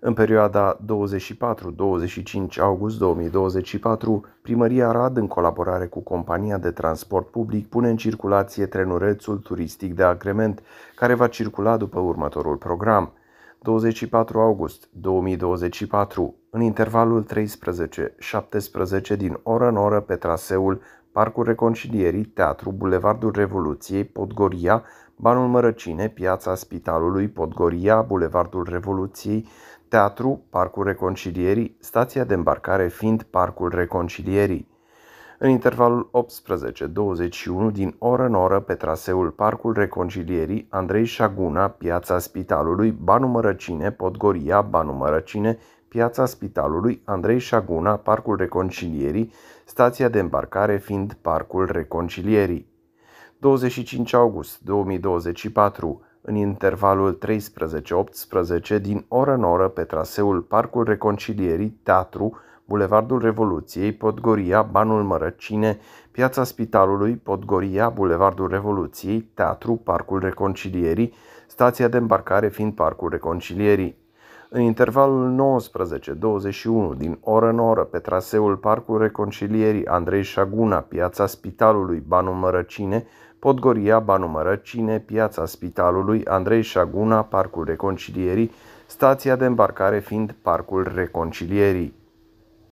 În perioada 24-25 august 2024, Primăria Rad, în colaborare cu compania de transport public, pune în circulație trenurețul turistic de agrement, care va circula după următorul program. 24 august 2024, în intervalul 13-17 din oră în oră pe traseul Parcul Reconcilierii, Teatru, Bulevardul Revoluției, Podgoria, Banul Mărăcine, Piața Spitalului, Podgoria, Bulevardul Revoluției, Teatru, Parcul Reconcilierii, stația de îmbarcare fiind Parcul Reconcilierii. În intervalul 18-21 din oră în oră pe traseul Parcul Reconcilierii, Andrei Șaguna, Piața Spitalului, Banul Mărăcine, Podgoria, Banul Mărăcine, piața spitalului Andrei Șaguna, Parcul Reconcilierii, stația de îmbarcare fiind Parcul Reconcilierii. 25 august 2024, în intervalul 13-18 din oră în oră pe traseul Parcul Reconcilierii, Teatru, Bulevardul Revoluției, Podgoria, Banul Mărăcine, Piața Spitalului, Podgoria, Bulevardul Revoluției, Teatru, Parcul Reconcilierii, stația de îmbarcare fiind Parcul Reconcilierii în intervalul 19-21 din oră în oră pe traseul Parcul Reconcilierii Andrei Șaguna, Piața Spitalului Banu Mărăcine, Podgoria Banu Mărăcine, Piața Spitalului Andrei Șaguna, Parcul Reconcilierii, stația de îmbarcare fiind Parcul Reconcilierii.